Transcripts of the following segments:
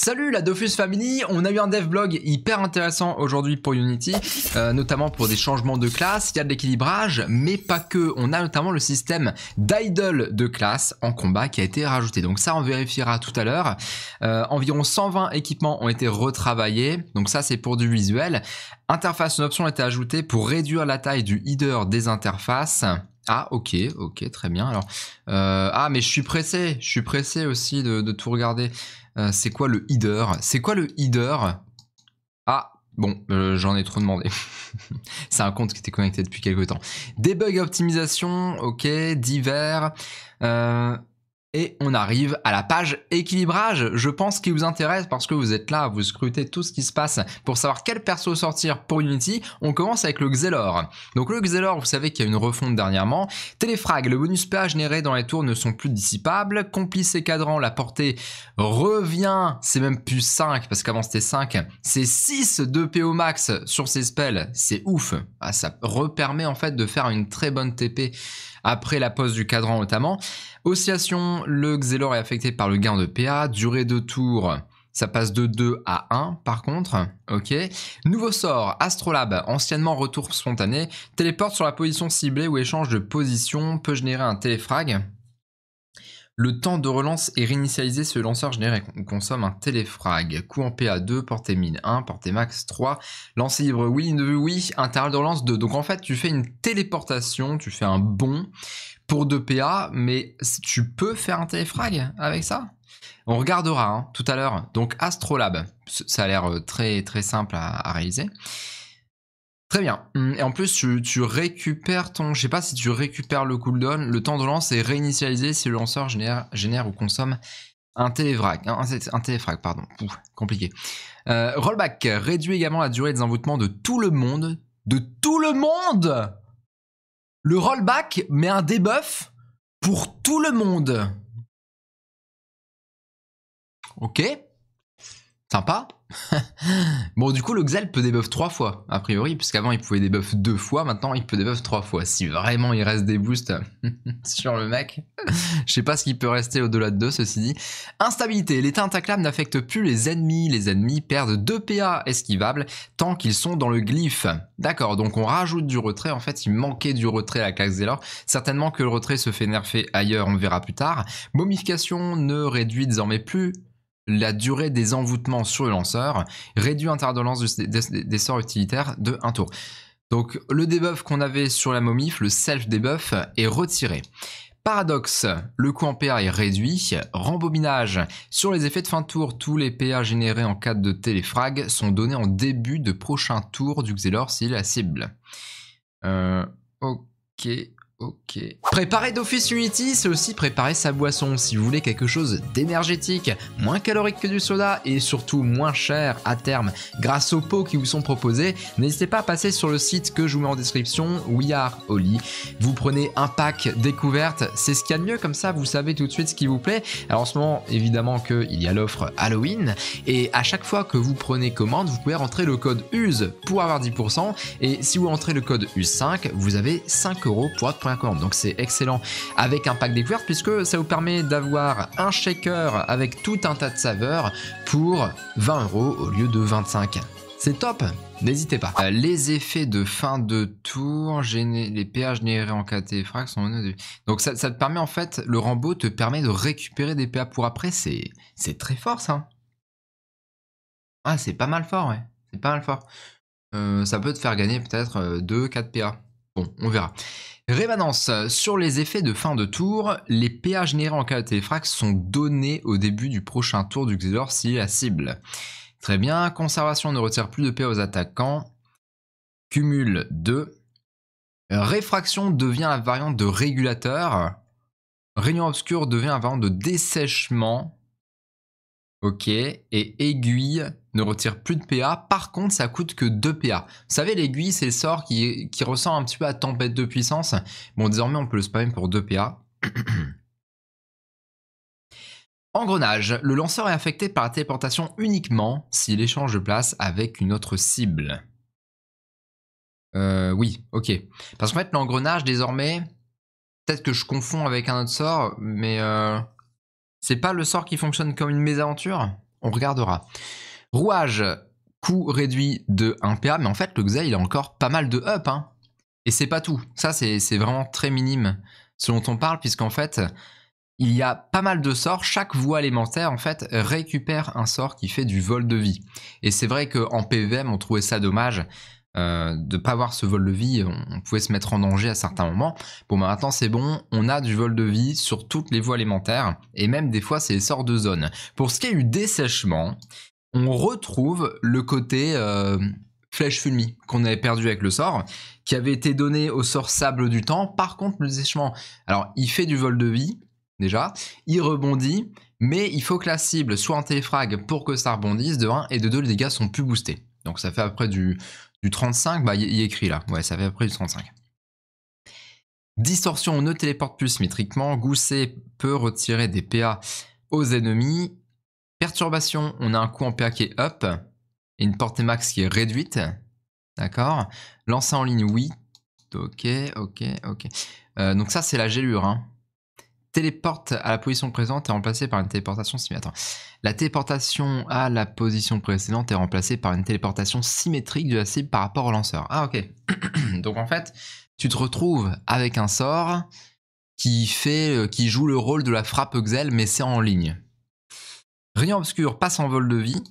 Salut la Dofus Family, on a eu un dev blog hyper intéressant aujourd'hui pour Unity, euh, notamment pour des changements de classe, il y a de l'équilibrage, mais pas que, on a notamment le système d'idle de classe en combat qui a été rajouté, donc ça on vérifiera tout à l'heure. Euh, environ 120 équipements ont été retravaillés, donc ça c'est pour du visuel. Interface, une option a été ajoutée pour réduire la taille du header des interfaces. Ah ok, ok, très bien. Alors, euh, ah mais je suis pressé, je suis pressé aussi de, tout regarder. Euh, c'est quoi le header C'est quoi le header Ah bon, euh, j'en ai trop demandé. c'est un compte qui était connecté depuis quelques temps. Debug optimisation, ok, divers. Et on arrive à la page équilibrage, je pense qu'il vous intéresse parce que vous êtes là, vous scrutez tout ce qui se passe pour savoir quel perso sortir pour Unity. On commence avec le Xelor. Donc le Xelor, vous savez qu'il y a une refonte dernièrement. Téléfrag, le bonus PA généré dans les tours ne sont plus dissipables. Complice et cadran, la portée revient, c'est même plus 5 parce qu'avant c'était 5, c'est 6 de PO max sur ces spells, c'est ouf. Ah, ça repermet en fait de faire une très bonne TP après la pose du cadran notamment. Oscillation, le Xelor est affecté par le gain de PA, durée de tour, ça passe de 2 à 1 par contre. Ok. Nouveau sort, Astrolabe, anciennement retour spontané, téléporte sur la position ciblée ou échange de position, peut générer un téléfrag. Le temps de relance est réinitialisé ce lanceur généré consomme un téléfrag. Coût en PA2, portée 1, portée max 3, lancer libre oui, oui, intervalle de relance 2. Donc en fait, tu fais une téléportation, tu fais un bond pour 2 PA, mais tu peux faire un téléfrag avec ça On regardera hein, tout à l'heure. Donc Astrolab, ça a l'air euh, très très simple à réaliser. Très bien. Hum, et en plus, tu, récupères ton... Je sais pas si tu récupères le cooldown. Le temps de lance est réinitialisé si le lanceur génère, génère ou consomme un téléfrag. Hein, un, TFRAC, téléfrag, pardon. compliqué. Euh, rollback réduit également la durée des envoûtements de tout le monde. De tout le monde Le rollback met un debuff pour tout le monde. Ok. Sympa. bon, du coup, le Xel peut débuff trois fois, a priori, puisqu'avant il pouvait débuff deux fois, maintenant il peut débuff trois fois. Si vraiment il reste des boosts sur le mec, je sais pas ce qu'il peut rester au-delà de deux ceci dit. Instabilité, l'état intaclable n'affecte plus les ennemis. Les ennemis perdent 2 PA esquivables tant qu'ils sont dans le glyphe. D'accord, donc on rajoute du retrait. En fait, il manquait du retrait à la Certainement que le retrait se fait nerfer ailleurs, on verra plus tard. Momification ne réduit désormais plus la durée des envoûtements sur le lanceur réduit l'interdolence des, lance des, sorts utilitaires de un tour. Donc le debuff qu'on avait sur la momif, le self-debuff, est retiré. Paradoxe, le coût en PA est réduit. Rembobinage, sur les effets de fin de tour, tous les PA générés en cas de téléfrag sont donnés en début de prochain tour du Xelor s'il la cible. Euh, ok. Ok. Préparer d'office Unity, c'est aussi préparer sa boisson. Si vous voulez quelque chose d'énergétique, moins calorique que du soda et surtout moins cher à terme grâce aux pots qui vous sont proposés, n'hésitez pas à passer sur le site que je vous mets en description, We Are Oli. Vous prenez un pack découverte, c'est ce qu'il y a de mieux, comme ça vous savez tout de suite ce qui vous plaît. Alors en ce moment, évidemment qu'il y a l'offre Halloween et à chaque fois que vous prenez commande, vous pouvez rentrer le code USE pour avoir 10% et si vous rentrez le code USE5, vous avez 5 euros pour votre donc c'est excellent avec un pack découverte puisque ça vous permet d'avoir un shaker avec tout un tas de saveurs pour 20 euros au lieu de 25. C'est top N'hésitez pas. Euh, les effets de fin de tour, les PA générés en frac sont... Donc ça, te permet en fait, le Rambo te permet de récupérer des PA pour après, c'est très fort ça. Hein. Ah, c'est pas mal fort, ouais. C'est pas mal fort. Euh, ça peut te faire gagner peut-être 2-4 euh, PA. Bon, on verra. Rémanence. Sur les effets de fin de tour, les PA générés en cas de téléfrac sont donnés au début du prochain tour du Xelor s'il est la cible. Très bien. Conservation ne retire plus de PA aux attaquants. Cumul 2. Réfraction devient la variante de régulateur. Réunion obscure devient la variante de dessèchement. Ok, et aiguille ne retire plus de PA, par contre ça coûte que 2 PA. Vous savez l'aiguille c'est le sort qui, qui un petit peu à tempête de puissance. Bon désormais on peut le spammer pour 2 PA. Engrenage, le lanceur est affecté par la téléportation uniquement s'il échange de place avec une autre cible. Euh, oui, ok. Parce qu'en fait l'engrenage désormais, peut-être que je confonds avec un autre sort, mais... Euh, c'est pas le sort qui fonctionne comme une mésaventure On regardera. Rouage, coût réduit de 1PA, mais en fait, le Xay, il a encore pas mal de up. Hein. Et c'est pas tout. Ça, c'est vraiment très minime selon dont on parle, puisqu'en fait, il y a pas mal de sorts. Chaque voie élémentaire, en fait, récupère un sort qui fait du vol de vie. Et c'est vrai qu'en PVM, on trouvait ça dommage de euh, de pas avoir ce vol de vie, on, pouvait se mettre en danger à certains moments. Bon, bah maintenant c'est bon, on a du vol de vie sur toutes les voies alimentaires, et même des fois c'est les sorts de zone. Pour ce qui est du dessèchement, on retrouve le côté euh, flèche fulmi qu'on avait perdu avec le sort, qui avait été donné au sort sable du temps. Par contre, le dessèchement, alors il fait du vol de vie, déjà, il rebondit, mais il faut que la cible soit en téléfrag pour que ça rebondisse de 1 et de 2 les dégâts sont plus boostés. Donc ça fait après du du 35, bah, il écrit là. Ouais, ça fait à peu près du 35. Distorsion on ne téléporte plus symétriquement. Gousset peut retirer des PA aux ennemis. Perturbation, on a un coup en PA qui est up. Et une portée max qui est réduite. D'accord Lancer en ligne, oui. Ok, ok, ok. Euh, donc ça, c'est la gélure. Hein téléporte à la position présente est remplacée par une téléportation symétrique. La téléportation à la position précédente est remplacée par une téléportation symétrique de la cible par rapport au lanceur. Ah ok. Donc en fait, tu te retrouves avec un sort qui fait, euh, qui joue le rôle de la frappe Xel, mais c'est en ligne. Rien obscur passe en vol de vie.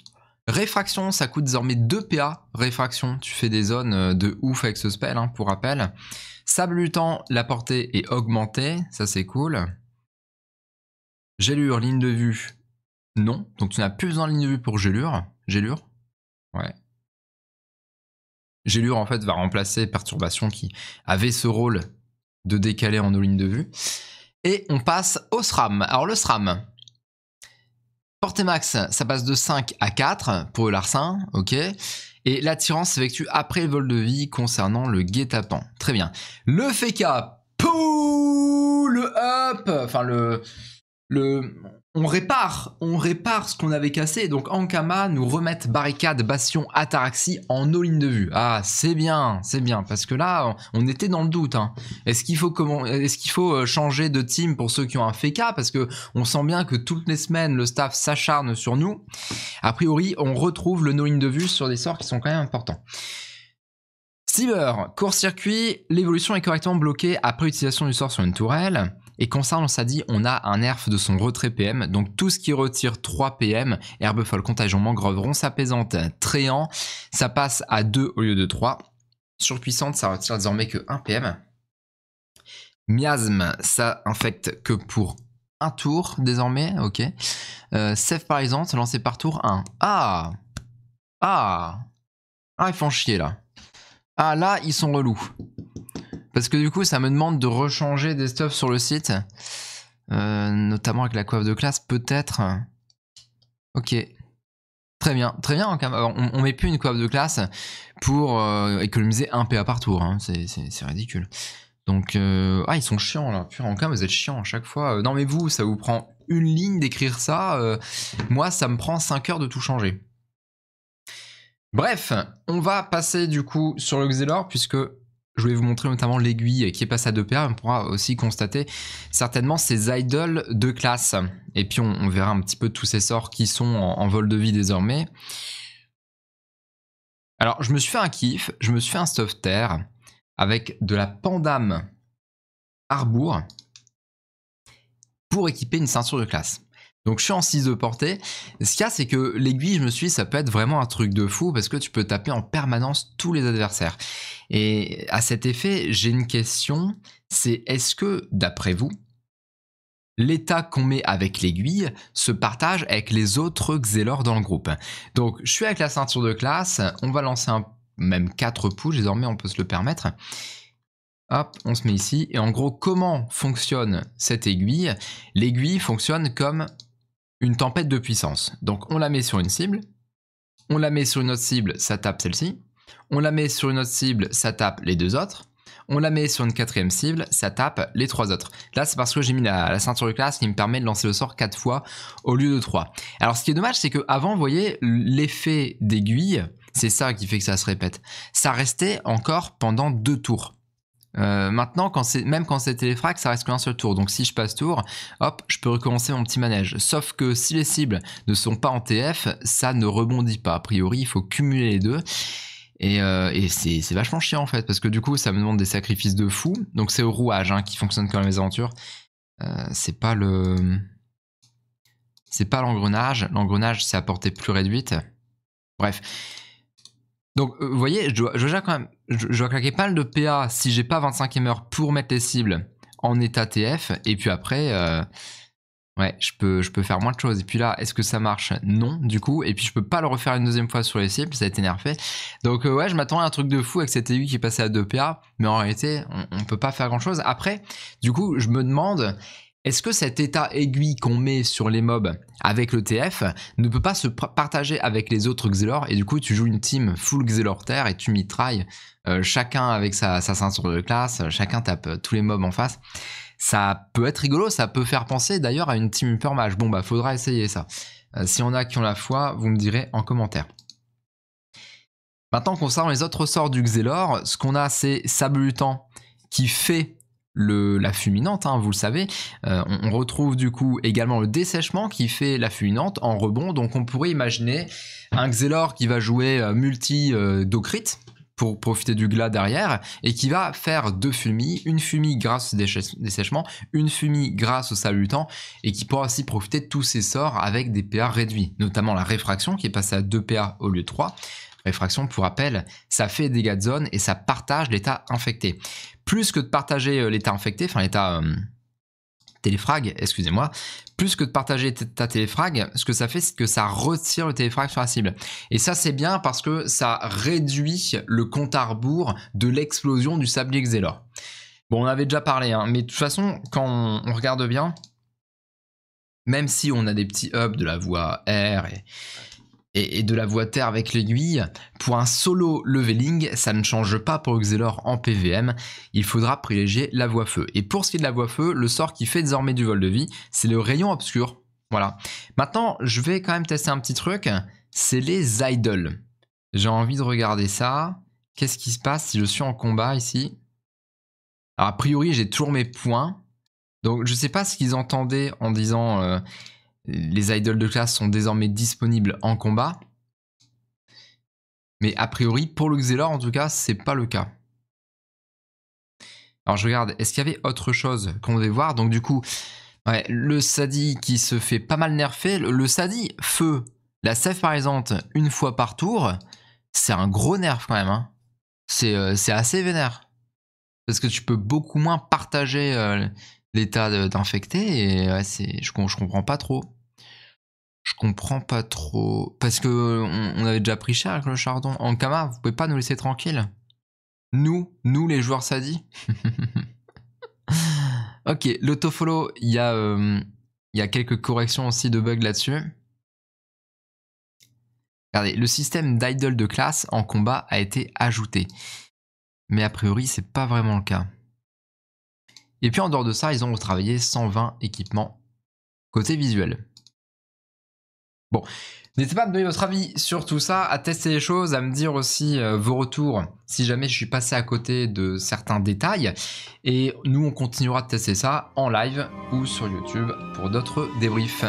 Réfraction, ça coûte désormais 2 PA. Réfraction, tu fais des zones euh, de ouf avec ce spell, hein, pour rappel. Sable la portée est augmentée, ça c'est cool. Gélure, ligne de vue. Non. Donc tu n'as plus besoin de ligne de vue pour Gélure. Gélure Ouais. Gélure, en fait, va remplacer Perturbation qui avait ce rôle de décaler en nos lignes de vue. Et on passe au SRAM. Alors le SRAM, portée max, ça passe de 5 à 4 pour le larcin, ok et l'attirance s'effectue après le vol de vie concernant le guet-apens. Très bien. Le FECA, pou le up, enfin le, le, on répare, on répare ce qu'on avait cassé. Donc Ankama nous remet barricade, bastion, ataraxie en nos lignes de vue. Ah, c'est bien, c'est bien, parce que là, on était dans le doute. Hein. Est-ce qu'il faut euh, changer de team pour ceux qui ont un FK Parce que on sent bien que toutes les semaines, le staff s'acharne sur nous. A priori, on retrouve le no lignes de vue sur des sorts qui sont quand même importants. Cyber, court-circuit, l'évolution est correctement bloquée après utilisation du sort sur une tourelle. Et concernant ça, on dit, on a un nerf de son retrait PM, donc tout ce qui retire 3 PM, herbe folle, contagion, mangrove, ronce apaisante, tréant, ça passe à 2 au lieu de 3. Surpuissante, ça retire désormais que 1 PM. Miasme, ça infecte que pour un tour désormais, ok. Euh, par exemple, lancé par tour 1. Ah Ah Ah, ils font chier là. Ah là, ils sont relous. Parce que du coup, ça me demande de rechanger des stuffs sur le site. Euh, notamment avec la coiffe de classe, peut-être. Ok. Très bien, très bien. On, ne met plus une coiffe de classe pour euh, économiser un PA par tour. Hein. C'est ridicule. Donc, euh, ah, ils sont chiants là. Pur en cas, vous êtes chiants à chaque fois. non, mais vous, ça vous prend une ligne d'écrire ça. moi, ça me prend 5 heures de tout changer. Bref, on va passer du coup sur le Xelor puisque je vais vous montrer notamment l'aiguille qui est passée à deux paires. On pourra aussi constater certainement ces idols de classe. Et puis on, verra un petit peu tous ces sorts qui sont en, vol de vie désormais. Alors je me suis fait un kiff, je me suis fait un stuff terre avec de la pandame arbour pour équiper une ceinture de classe. Donc je suis en 6 de portée. Ce qu'il y a, c'est que l'aiguille, je me suis dit, ça peut être vraiment un truc de fou parce que tu peux taper en permanence tous les adversaires. Et à cet effet, j'ai une question, c'est est-ce que, d'après vous, l'état qu'on met avec l'aiguille se partage avec les autres Xelor dans le groupe Donc je suis avec la ceinture de classe, on va lancer un, même 4 pouces, désormais on peut se le permettre. Hop, on se met ici. Et en gros, comment fonctionne cette aiguille L'aiguille fonctionne comme une tempête de puissance. Donc on la met sur une cible, on la met sur une autre cible, ça tape celle-ci, on la met sur une autre cible, ça tape les deux autres, on la met sur une quatrième cible, ça tape les trois autres. Là, c'est parce que j'ai mis la, ceinture de classe qui me permet de lancer le sort quatre fois au lieu de trois. Alors, ce qui est dommage, c'est que avant, vous voyez, l'effet d'aiguille, c'est ça qui fait que ça se répète. Ça restait encore pendant deux tours. Euh, maintenant, quand même quand c'est téléfrag, ça reste qu'un seul tour. Donc si je passe tour, hop, je peux recommencer mon petit manège. Sauf que si les cibles ne sont pas en TF, ça ne rebondit pas. A priori, il faut cumuler les deux. Et, euh, c'est vachement chiant en fait, parce que du coup, ça me demande des sacrifices de fou. Donc c'est au rouage hein, qui fonctionne quand même les aventures. Euh, c'est pas le... C'est pas l'engrenage. L'engrenage, c'est à portée plus réduite. Bref. Donc, euh, vous voyez, je dois, quand même, je, claquer pas mal de PA si j'ai pas 25 e heure pour mettre les cibles en état TF. Et puis après, euh, ouais, je peux, je peux faire moins de choses. Et puis là, est-ce que ça marche Non, du coup. Et puis je peux pas le refaire une deuxième fois sur les cibles, ça a été nerfé. Donc euh, ouais, je m'attends à un truc de fou avec cette EU qui est passée à 2 PA. Mais en réalité, on, on peut pas faire grand chose. Après, du coup, je me demande, est-ce que cet état aiguille qu'on met sur les mobs avec le TF ne peut pas se partager avec les autres Xelor et du coup tu joues une team full Xelor Terre et tu mitrailles euh, chacun avec sa, sa, ceinture de classe, chacun tape euh, tous les mobs en face. Ça peut être rigolo, ça peut faire penser d'ailleurs à une team hyper Bon bah faudra essayer ça. Euh, si on a qui ont la foi, vous me direz en commentaire. Maintenant concernant les autres sorts du Xelor, ce qu'on a c'est Sablutant qui fait la fuminante, hein, vous le savez. Euh, on, retrouve du coup également le dessèchement qui fait la fuminante en rebond. Donc on pourrait imaginer un Xelor qui va jouer euh, multi euh, docrite pour profiter du glas derrière et qui va faire deux fumis, une fumie grâce au dessèchement, une fumie grâce au salutant et qui pourra aussi profiter de tous ses sorts avec des PA réduits, notamment la réfraction qui est passée à 2 PA au lieu de 3, Réfraction, pour rappel, ça fait dégâts de zone et ça partage l'état infecté. Plus que de partager euh, l'état infecté, enfin l'état euh, téléfrag, excusez-moi, plus que de partager ta téléfrag, ce que ça fait, c'est que ça retire le téléfrag sur la cible. Et ça, c'est bien parce que ça réduit le compte à rebours de l'explosion du sablier Xelor. Bon, on avait déjà parlé, hein, mais de toute façon, quand on regarde bien, même si on a des petits hubs de la voie R et, et, de la voie terre avec l'aiguille. Pour un solo leveling, ça ne change pas pour Xelor en PVM, il faudra privilégier la voie feu. Et pour ce qui est de la voie feu, le sort qui fait désormais du vol de vie, c'est le rayon obscur. Voilà. Maintenant, je vais quand même tester un petit truc, c'est les idols. J'ai envie de regarder ça. Qu'est-ce qui se passe si je suis en combat ici a priori, j'ai toujours mes points. Donc, je ne sais pas ce qu'ils entendaient en disant... Euh, les idoles de classe sont désormais disponibles en combat. Mais a priori, pour le Xelor, en tout cas, c'est pas le cas. Alors je regarde, est-ce qu'il y avait autre chose qu'on devait voir Donc du coup, le Sadi qui se fait pas mal nerfer. Le, Sadi feu, la sève par exemple, une fois par tour, c'est un gros nerf quand même. Hein. Euh, c'est assez vénère. Parce que tu peux beaucoup moins partager euh, l'état d'infecté et je, je comprends pas trop je comprends pas trop. Parce que on, avait déjà pris cher avec le chardon. En Kama, vous pouvez pas nous laisser tranquille Nous, nous les joueurs sadis Ok, l'autofollow, il y, euh, y, a quelques corrections aussi de bugs là-dessus. Regardez, le système d'idle de classe en combat a été ajouté. Mais a priori, c'est pas vraiment le cas. Et puis en dehors de ça, ils ont retravaillé 120 équipements côté visuel. Bon, n'hésitez pas à me donner votre avis sur tout ça, à tester les choses, à me dire aussi euh, vos retours si jamais je suis passé à côté de certains détails. Et nous, on continuera de tester ça en live ou sur YouTube pour d'autres débriefs.